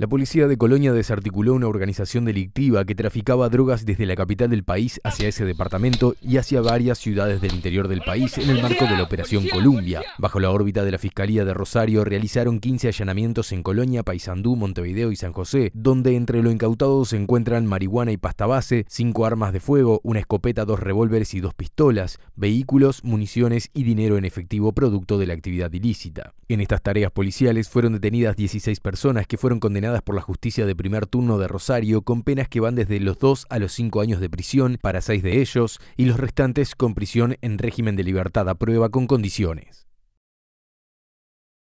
La policía de Colonia desarticuló una organización delictiva que traficaba drogas desde la capital del país hacia ese departamento y hacia varias ciudades del interior del país en el marco de la Operación Columbia. Bajo la órbita de la Fiscalía de Rosario realizaron 15 allanamientos en Colonia, Paysandú, Montevideo y San José, donde entre lo incautado se encuentran marihuana y pasta base, cinco armas de fuego, una escopeta, dos revólveres y dos pistolas, vehículos, municiones y dinero en efectivo producto de la actividad ilícita. En estas tareas policiales fueron detenidas 16 personas que fueron condenadas por la justicia de primer turno de Rosario con penas que van desde los dos a los cinco años de prisión para seis de ellos y los restantes con prisión en régimen de libertad a prueba con condiciones.